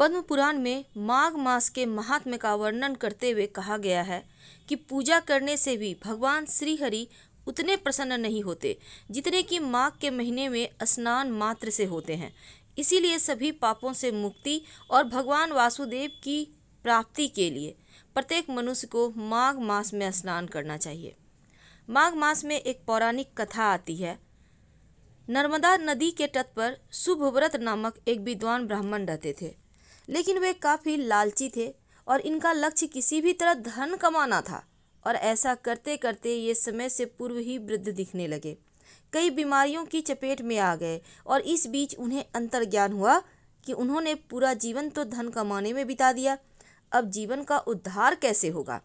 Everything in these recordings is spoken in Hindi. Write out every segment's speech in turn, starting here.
पद्म पुराण में माघ मास के महात्म्य का वर्णन करते हुए कहा गया है कि पूजा करने से भी भगवान श्रीहरि उतने प्रसन्न नहीं होते जितने कि माघ के महीने में स्नान मात्र से होते हैं इसीलिए सभी पापों से मुक्ति और भगवान वासुदेव की प्राप्ति के लिए प्रत्येक मनुष्य को माघ मास में स्नान करना चाहिए माघ मास में एक पौराणिक कथा आती है नर्मदा नदी के तट पर शुभव्रत नामक एक विद्वान ब्राह्मण रहते थे लेकिन वे काफ़ी लालची थे और इनका लक्ष्य किसी भी तरह धन कमाना था और ऐसा करते करते ये समय से पूर्व ही वृद्ध दिखने लगे कई बीमारियों की चपेट में आ गए और इस बीच उन्हें अंतर्ज्ञान हुआ कि उन्होंने पूरा जीवन तो धन कमाने में बिता दिया अब जीवन का उद्धार कैसे होगा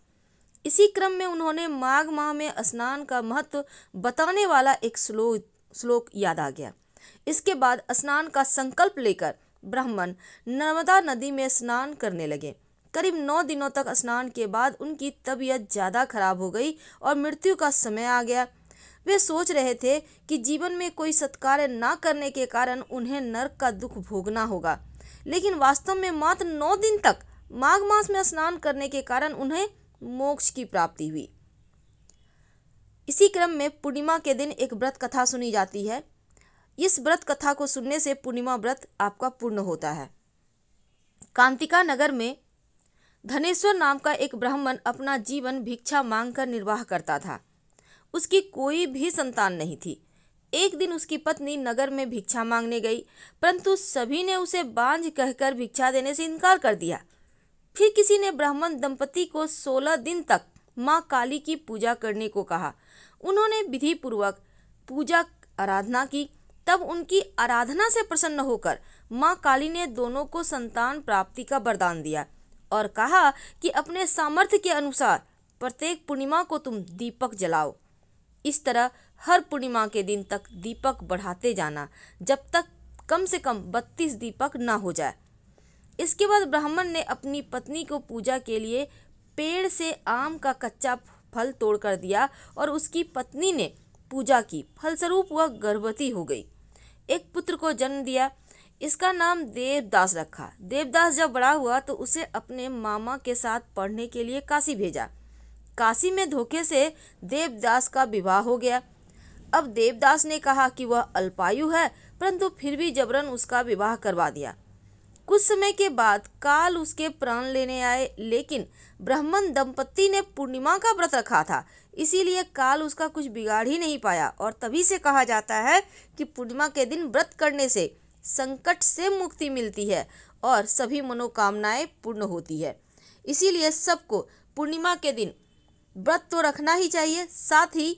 इसी क्रम में उन्होंने माघ माह में स्नान का महत्व बताने वाला एक श्लोक श्लोक याद आ गया इसके बाद स्नान का संकल्प लेकर ब्राह्मण नर्मदा नदी में स्नान करने लगे करीब नौ दिनों तक स्नान के बाद उनकी तबीयत ज़्यादा खराब हो गई और मृत्यु का समय आ गया वे सोच रहे थे कि जीवन में कोई सत्कार्य ना करने के कारण उन्हें नर्क का दुख भोगना होगा लेकिन वास्तव में मात्र नौ दिन तक माघ मास में स्नान करने के कारण उन्हें मोक्ष की प्राप्ति हुई इसी क्रम में पूर्णिमा के दिन एक व्रत कथा सुनी जाती है इस व्रत कथा को सुनने से पूर्णिमा व्रत आपका पूर्ण होता है कांतिका नगर में धनेश्वर नाम का एक ब्राह्मण अपना जीवन भिक्षा मांगकर निर्वाह करता था उसकी कोई भी संतान नहीं थी एक दिन उसकी पत्नी नगर में भिक्षा मांगने गई परंतु सभी ने उसे बांझ कहकर भिक्षा देने से इनकार कर दिया फिर किसी ने ब्राह्मण दंपति को सोलह दिन तक माँ काली की पूजा करने को कहा उन्होंने विधि पूर्वक पूजा आराधना की तब उनकी आराधना से प्रसन्न होकर माँ काली ने दोनों को संतान प्राप्ति का वरदान दिया और कहा कि अपने सामर्थ्य के अनुसार प्रत्येक पूर्णिमा को तुम दीपक जलाओ इस तरह हर पूर्णिमा के दिन तक दीपक बढ़ाते जाना जब तक कम से कम बत्तीस दीपक ना हो जाए इसके बाद ब्राह्मण ने अपनी पत्नी को पूजा के लिए पेड़ से आम का कच्चा फल तोड़कर दिया और उसकी पत्नी ने पूजा की फलस्वरूप वह गर्भवती हो गई एक पुत्र को जन्म दिया इसका नाम देवदास रखा देवदास जब बड़ा हुआ तो उसे अपने मामा के साथ पढ़ने के लिए काशी भेजा काशी में धोखे से देवदास का विवाह हो गया अब देवदास ने कहा कि वह अल्पायु है परंतु फिर भी जबरन उसका विवाह करवा दिया कुछ समय के बाद काल उसके प्राण लेने आए लेकिन ब्राह्मण दंपति ने पूर्णिमा का व्रत रखा था इसीलिए काल उसका कुछ बिगाड़ ही नहीं पाया और तभी से कहा जाता है कि पूर्णिमा के दिन व्रत करने से संकट से मुक्ति मिलती है और सभी मनोकामनाएं पूर्ण होती है इसीलिए सबको पूर्णिमा के दिन व्रत तो रखना ही चाहिए साथ ही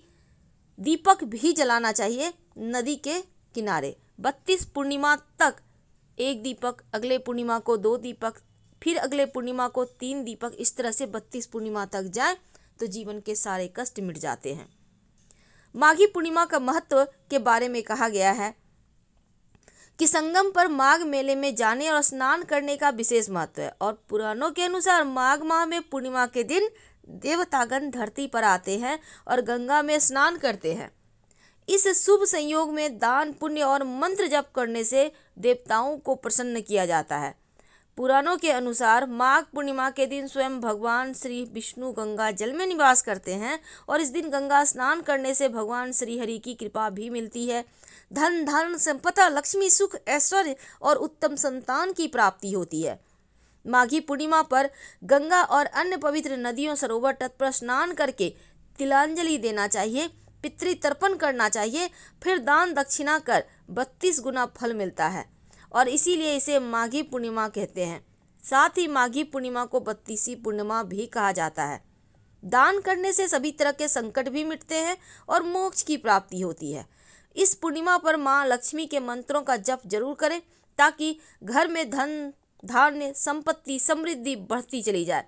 दीपक भी जलाना चाहिए नदी के किनारे बत्तीस पूर्णिमा तक एक दीपक अगले पूर्णिमा को दो दीपक फिर अगले पूर्णिमा को तीन दीपक इस तरह से बत्तीस पूर्णिमा तक जाए तो जीवन के सारे कष्ट मिट जाते हैं माघी पूर्णिमा का महत्व के बारे में कहा गया है कि संगम पर माघ मेले में जाने और स्नान करने का विशेष महत्व है और पुराणों के अनुसार माघ माह में पूर्णिमा के दिन देवतागण धरती पर आते हैं और गंगा में स्नान करते हैं इस शुभ संयोग में दान पुण्य और मंत्र जप करने से देवताओं को प्रसन्न किया जाता है पुराणों के अनुसार माघ पूर्णिमा के दिन स्वयं भगवान श्री विष्णु गंगा जल में निवास करते हैं और इस दिन गंगा स्नान करने से भगवान श्री हरि की कृपा भी मिलती है धन धन संपदा लक्ष्मी सुख ऐश्वर्य और उत्तम संतान की प्राप्ति होती है माघी पूर्णिमा पर गंगा और अन्य पवित्र नदियों सरोवर तट पर स्नान करके तिलांजलि देना चाहिए पितृतर्पण करना चाहिए फिर दान दक्षिणा कर बत्तीस गुना फल मिलता है और इसीलिए इसे माघी पूर्णिमा कहते हैं साथ ही माघी पूर्णिमा को बत्तीसी पूर्णिमा भी कहा जाता है दान करने से सभी तरह के संकट भी मिटते हैं और मोक्ष की प्राप्ति होती है इस पूर्णिमा पर माँ लक्ष्मी के मंत्रों का जप जरूर करें ताकि घर में धन धान्य संपत्ति समृद्धि बढ़ती चली जाए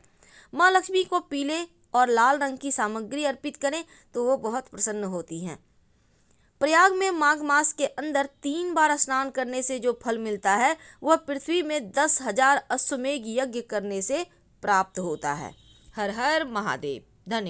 माँ लक्ष्मी को पीले और लाल रंग की सामग्री अर्पित करें तो वो बहुत प्रसन्न होती हैं प्रयाग में माघ मास के अंदर तीन बार स्नान करने से जो फल मिलता है वह पृथ्वी में दस हजार अश्वमेघ यज्ञ करने से प्राप्त होता है हर हर महादेव धन्यवाद